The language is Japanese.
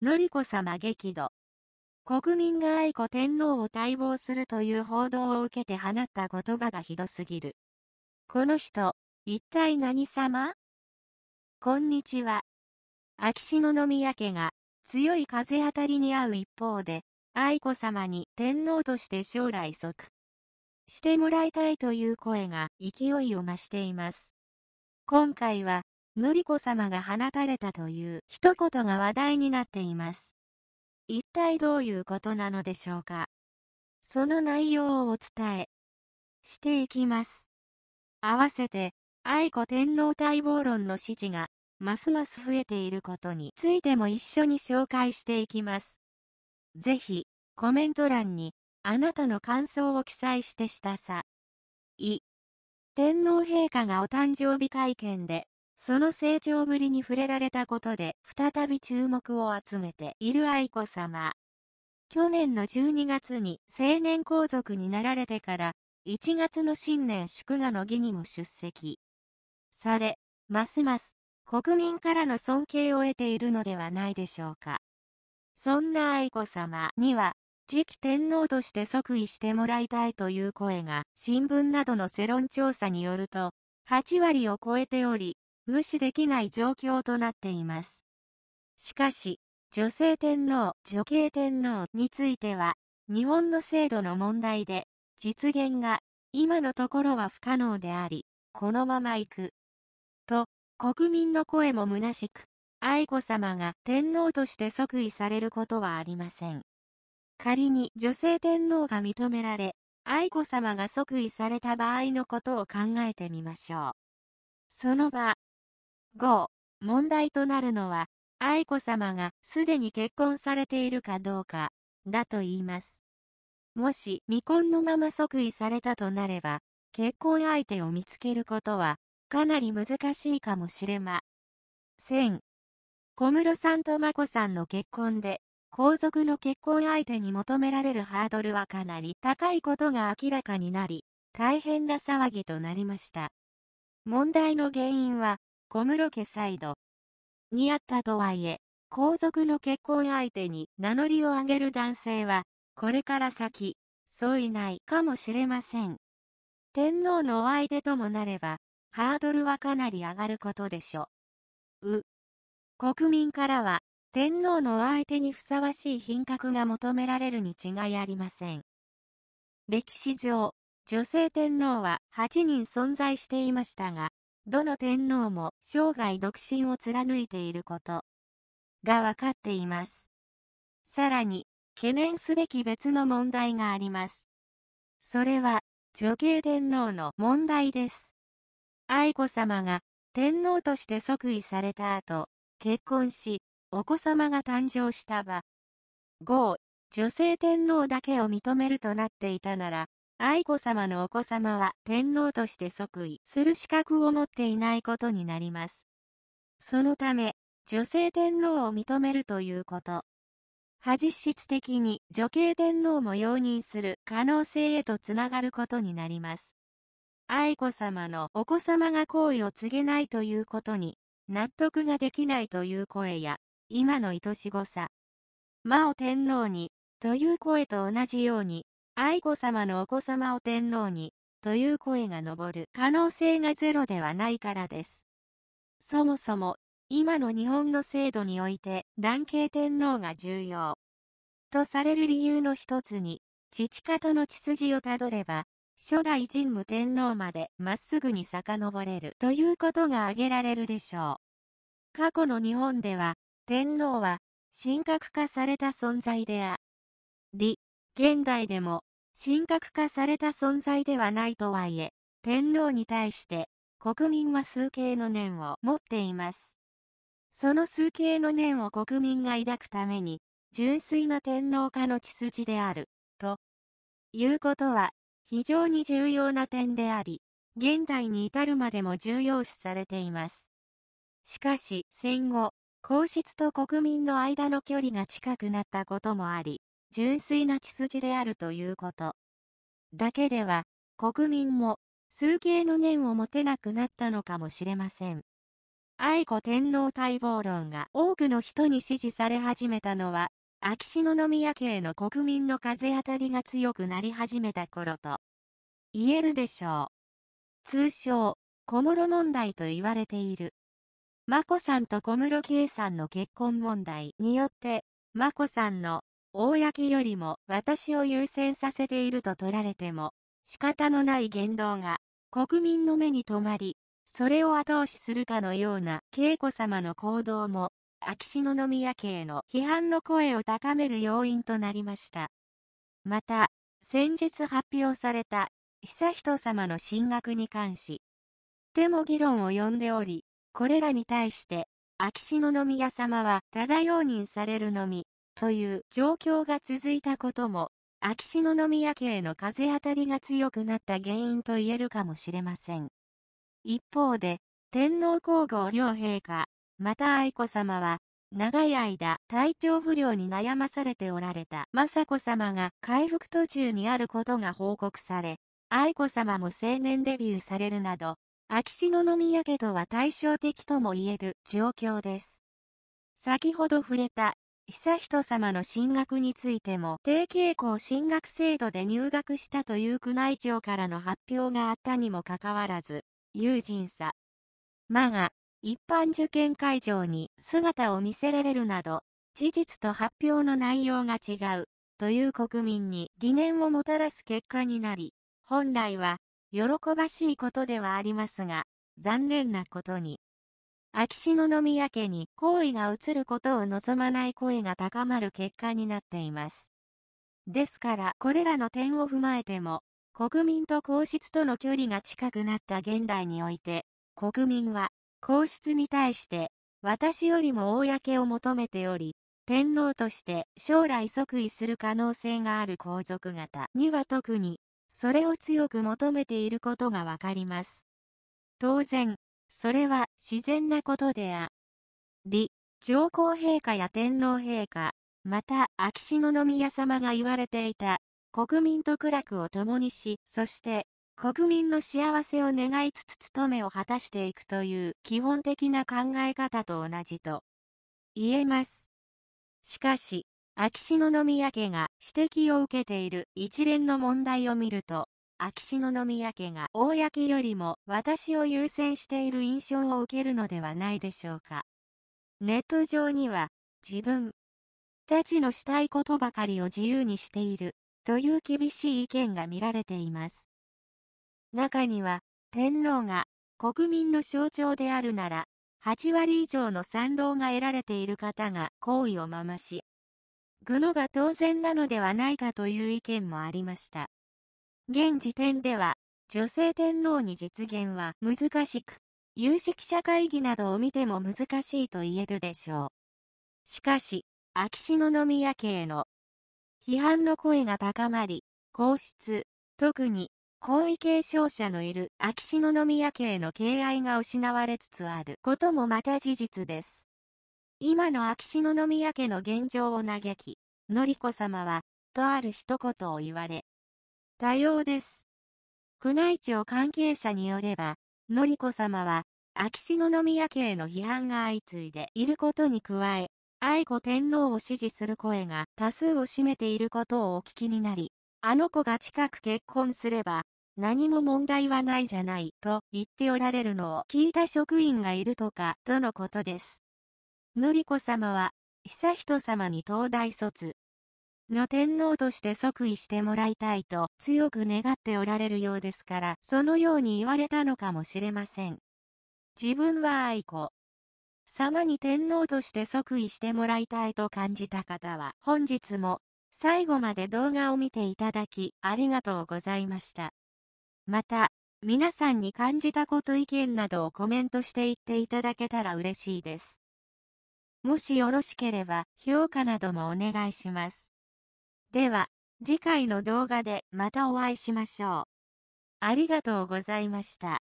紀子様激怒。国民が愛子天皇を待望するという報道を受けて放った言葉がひどすぎる。この人、一体何様こんにちは。秋篠宮家が強い風当たりに遭う一方で、愛子様に天皇として将来即してもらいたいという声が勢いを増しています。今回はのりこ様が放たれたという一言が話題になっています。一体どういうことなのでしょうか。その内容をお伝えしていきます。合わせて、愛子天皇待望論の支持が、ますます増えていることについても一緒に紹介していきます。ぜひ、コメント欄に、あなたの感想を記載してしたさ。い。天皇陛下がお誕生日会見で、その成長ぶりに触れられたことで、再び注目を集めている愛子さま。去年の12月に成年皇族になられてから、1月の新年祝賀の儀にも出席され、ますます国民からの尊敬を得ているのではないでしょうか。そんな愛子さまには、次期天皇として即位してもらいたいという声が、新聞などの世論調査によると、8割を超えており、無視できない状況となっています。しかし、女性天皇、女系天皇については、日本の制度の問題で、実現が、今のところは不可能であり、このまま行く。と、国民の声も虚しく、愛子さまが天皇として即位されることはありません。仮に女性天皇が認められ、愛子さまが即位された場合のことを考えてみましょう。その場、5、問題となるのは、愛子さまがすでに結婚されているかどうか、だと言います。もし未婚のまま即位されたとなれば、結婚相手を見つけることは、かなり難しいかもしれません。小室さんと眞子さんの結婚で、皇族の結婚相手に求められるハードルはかなり高いことが明らかになり、大変な騒ぎとなりました。問題の原因は、小室家サイドにあったとはいえ、皇族の結婚相手に名乗りを上げる男性は、これから先、そういないかもしれません。天皇のお相手ともなれば、ハードルはかなり上がることでしょう。国民からは、天皇のお相手にふさわしい品格が求められるに違いありません。歴史上、女性天皇は8人存在していましたが、どの天皇も生涯独身を貫いていることが分かっています。さらに、懸念すべき別の問題があります。それは、女系天皇の問題です。愛子さまが天皇として即位された後、結婚し、お子様が誕生した場合、女性天皇だけを認めるとなっていたなら、愛子さまのお子様は天皇として即位する資格を持っていないことになります。そのため、女性天皇を認めるということ。は実質的に女系天皇も容認する可能性へとつながることになります。愛子さまのお子様が行為を告げないということに納得ができないという声や、今の愛しごさ。魔王天皇にという声と同じように、愛子さまのお子様を天皇に、という声が上る可能性がゼロではないからです。そもそも、今の日本の制度において、男系天皇が重要。とされる理由の一つに、父方の血筋をたどれば、初代神武天皇までまっすぐに遡れるということが挙げられるでしょう。過去の日本では、天皇は、神格化された存在であり、現代でも神格化された存在ではないとはいえ、天皇に対して国民は数形の念を持っています。その数形の念を国民が抱くために、純粋な天皇家の血筋である、ということは、非常に重要な点であり、現代に至るまでも重要視されています。しかし、戦後、皇室と国民の間の距離が近くなったこともあり、純粋な血筋であるということ。だけでは、国民も、数形の念を持てなくなったのかもしれません。愛子天皇待望論が多くの人に支持され始めたのは、秋篠宮家への国民の風当たりが強くなり始めた頃と、言えるでしょう。通称、小室問題と言われている。眞子さんと小室圭さんの結婚問題によって、眞子さんの公よりも私を優先させていると取られても、仕方のない言動が国民の目に留まり、それを後押しするかのような恵子様の行動も、秋篠宮家への批判の声を高める要因となりました。また、先日発表された悠仁さまの進学に関し、でも議論を呼んでおり、これらに対して、秋篠宮さまはただ容認されるのみ、という状況が続いたことも、秋篠宮家への風当たりが強くなった原因と言えるかもしれません。一方で、天皇皇后両陛下、また愛子さまは、長い間、体調不良に悩まされておられた雅子さまが回復途中にあることが報告され、愛子さまも青年デビューされるなど、秋篠宮家とは対照的とも言える状況です。先ほど触れた悠仁さまの進学についても、定期向進学制度で入学したという宮内庁からの発表があったにもかかわらず、友人さ、まが、一般受験会場に姿を見せられるなど、事実と発表の内容が違う、という国民に疑念をもたらす結果になり、本来は、喜ばしいことではありますが、残念なことに、秋篠宮家に好意が移ることを望まない声が高まる結果になっています。ですから、これらの点を踏まえても、国民と皇室との距離が近くなった現代において、国民は皇室に対して私よりも公を求めており、天皇として将来即位する可能性がある皇族方には特に、それを強く求めていることがわかります。当然、それは自然なことであり、上皇陛下や天皇陛下、また秋篠宮様が言われていた、国民と苦楽を共にし、そして国民の幸せを願いつつ務めを果たしていくという基本的な考え方と同じと言えます。しかし、秋篠宮家が指摘を受けている一連の問題を見ると、秋篠宮家が公よりも私を優先している印象を受けるのではないでしょうか。ネット上には、自分たちのしたいことばかりを自由にしている、という厳しい意見が見られています。中には、天皇が国民の象徴であるなら、8割以上の賛同が得られている方が好意をままし、愚のが当然なのではないかという意見もありました。現時点では、女性天皇に実現は難しく、有識者会議などを見ても難しいと言えるでしょう。しかし、秋篠宮家への批判の声が高まり、皇室、特に皇位継承者のいる秋篠宮家への敬愛が失われつつあることもまた事実です。今の秋篠宮家の現状を嘆き、のりこさまは、とある一言を言われ、多様です。宮内庁関係者によれば、紀子さまは、秋篠宮家への批判が相次いでいることに加え、愛子天皇を支持する声が多数を占めていることをお聞きになり、あの子が近く結婚すれば、何も問題はないじゃないと言っておられるのを聞いた職員がいるとか、とのことです。紀子さまは、悠仁さまに東大卒、の天皇として即位してもらいたいと強く願っておられるようですから、そのように言われたのかもしれません。自分は愛子。様に天皇として即位してもらいたいと感じた方は、本日も最後まで動画を見ていただき、ありがとうございました。また、皆さんに感じたこと意見などをコメントしていっていただけたら嬉しいです。もしよろしければ、評価などもお願いします。では、次回の動画でまたお会いしましょう。ありがとうございました。